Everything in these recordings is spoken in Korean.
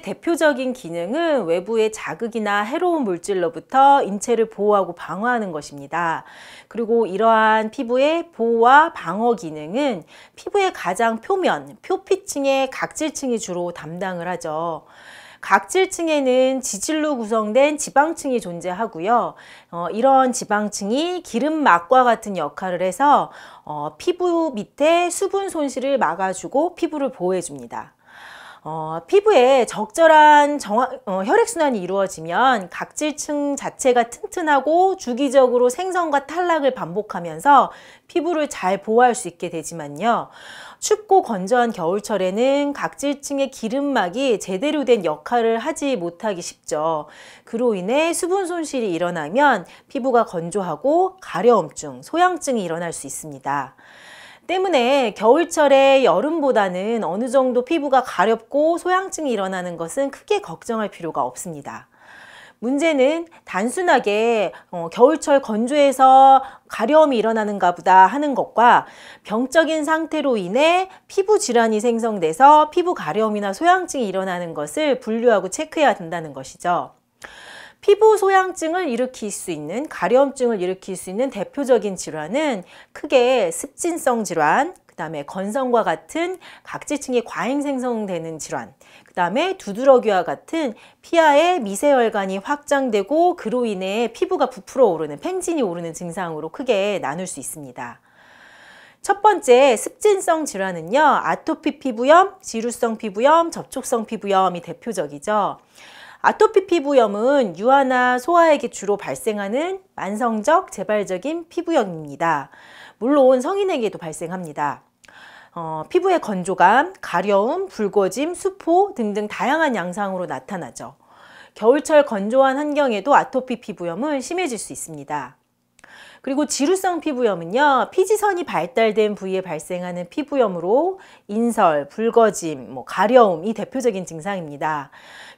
대표적인 기능은 외부의 자극이나 해로운 물질로부터 인체를 보호하고 방어하는 것입니다. 그리고 이러한 피부의 보호와 방어 기능은 피부의 가장 표면, 표피층의 각질층이 주로 담당을 하죠. 각질층에는 지질로 구성된 지방층이 존재하고요. 어, 이런 지방층이 기름막과 같은 역할을 해서 어, 피부 밑에 수분 손실을 막아주고 피부를 보호해줍니다. 어, 피부에 적절한 정화, 어, 혈액순환이 이루어지면 각질층 자체가 튼튼하고 주기적으로 생성과 탈락을 반복하면서 피부를 잘 보호할 수 있게 되지만요. 춥고 건조한 겨울철에는 각질층의 기름막이 제대로 된 역할을 하지 못하기 쉽죠. 그로 인해 수분 손실이 일어나면 피부가 건조하고 가려움증, 소양증이 일어날 수 있습니다. 때문에 겨울철에 여름보다는 어느 정도 피부가 가렵고 소양증이 일어나는 것은 크게 걱정할 필요가 없습니다. 문제는 단순하게 어, 겨울철 건조해서 가려움이 일어나는가 보다 하는 것과 병적인 상태로 인해 피부 질환이 생성돼서 피부 가려움이나 소양증이 일어나는 것을 분류하고 체크해야 된다는 것이죠. 피부 소양증을 일으킬 수 있는 가려움증을 일으킬 수 있는 대표적인 질환은 크게 습진성 질환, 그 다음에 건성과 같은 각지층이 과잉 생성되는 질환, 그 다음에 두드러기와 같은 피하의 미세혈관이 확장되고 그로 인해 피부가 부풀어 오르는 팽진이 오르는 증상으로 크게 나눌 수 있습니다. 첫 번째 습진성 질환은요. 아토피 피부염, 지루성 피부염, 접촉성 피부염이 대표적이죠. 아토피 피부염은 유아나 소아에게 주로 발생하는 만성적 재발적인 피부염입니다. 물론 성인에게도 발생합니다. 어, 피부의 건조감, 가려움, 붉어짐, 수포 등등 다양한 양상으로 나타나죠. 겨울철 건조한 환경에도 아토피 피부염은 심해질 수 있습니다. 그리고 지루성 피부염은요. 피지선이 발달된 부위에 발생하는 피부염으로 인설, 붉어짐, 뭐 가려움이 대표적인 증상입니다.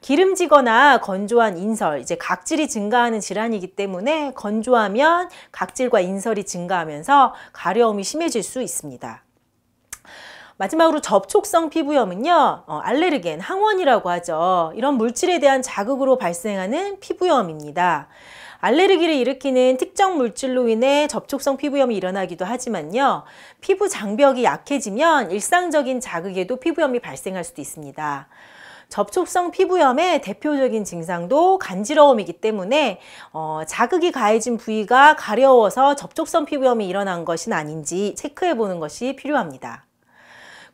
기름지거나 건조한 인설, 이제 각질이 증가하는 질환이기 때문에 건조하면 각질과 인설이 증가하면서 가려움이 심해질 수 있습니다. 마지막으로 접촉성 피부염은요 어, 알레르겐 항원이라고 하죠 이런 물질에 대한 자극으로 발생하는 피부염입니다 알레르기를 일으키는 특정 물질로 인해 접촉성 피부염이 일어나기도 하지만요. 피부 장벽이 약해지면 일상적인 자극에도 피부염이 발생할 수도 있습니다. 접촉성 피부염의 대표적인 증상도 간지러움이기 때문에 어, 자극이 가해진 부위가 가려워서 접촉성 피부염이 일어난 것은 아닌지 체크해 보는 것이 필요합니다.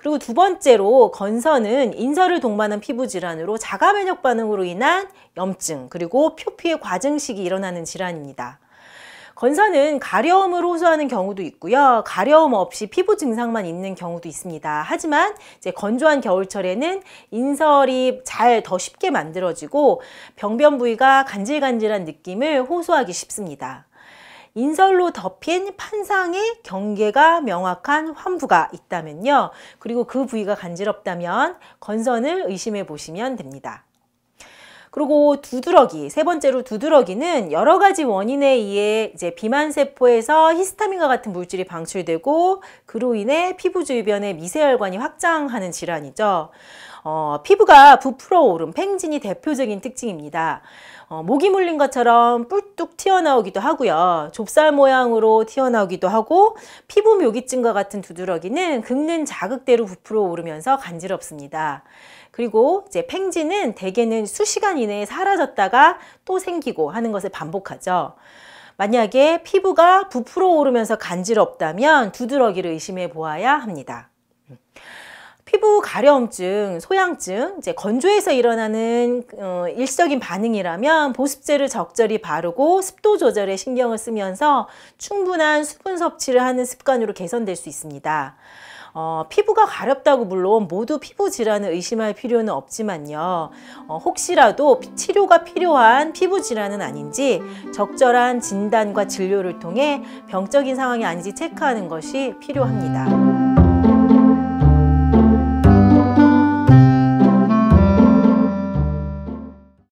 그리고 두 번째로 건선은 인설을 동반한 피부 질환으로 자가 면역 반응으로 인한 염증 그리고 표피의 과증식이 일어나는 질환입니다. 건선은 가려움을 호소하는 경우도 있고요. 가려움 없이 피부 증상만 있는 경우도 있습니다. 하지만 이제 건조한 겨울철에는 인설이 잘 더 쉽게 만들어지고 병변 부위가 간질간질한 느낌을 호소하기 쉽습니다. 인설로 덮인 판상의 경계가 명확한 환부가 있다면요. 그리고 그 부위가 간지럽다면 건선을 의심해 보시면 됩니다. 그리고 두드러기, 세 번째로 두드러기는 여러 가지 원인에 의해 이제 비만 세포에서 히스타민과 같은 물질이 방출되고 그로 인해 피부 주변의 미세혈관이 확장하는 질환이죠. 어, 피부가 부풀어 오른 펭진이 대표적인 특징입니다. 어, 목이 물린 것처럼 뿔뚝 튀어나오기도 하고요. 좁쌀 모양으로 튀어나오기도 하고 피부 묘기증과 같은 두드러기는 긁는 자극대로 부풀어 오르면서 간지럽습니다. 그리고 이제 펭진은 대개는 수시간 이내에 사라졌다가 또 생기고 하는 것을 반복하죠. 만약에 피부가 부풀어 오르면서 간지럽다면 두드러기를 의심해 보아야 합니다. 피부 가려움증, 소양증, 이제 건조해서 일어나는 어, 일시적인 반응이라면 보습제를 적절히 바르고 습도 조절에 신경을 쓰면서 충분한 수분 섭취를 하는 습관으로 개선될 수 있습니다. 어, 피부가 가렵다고 물론 모두 피부 질환을 의심할 필요는 없지만요. 어, 혹시라도 치료가 필요한 피부 질환은 아닌지 적절한 진단과 진료를 통해 병적인 상황이 아닌지 체크하는 것이 필요합니다.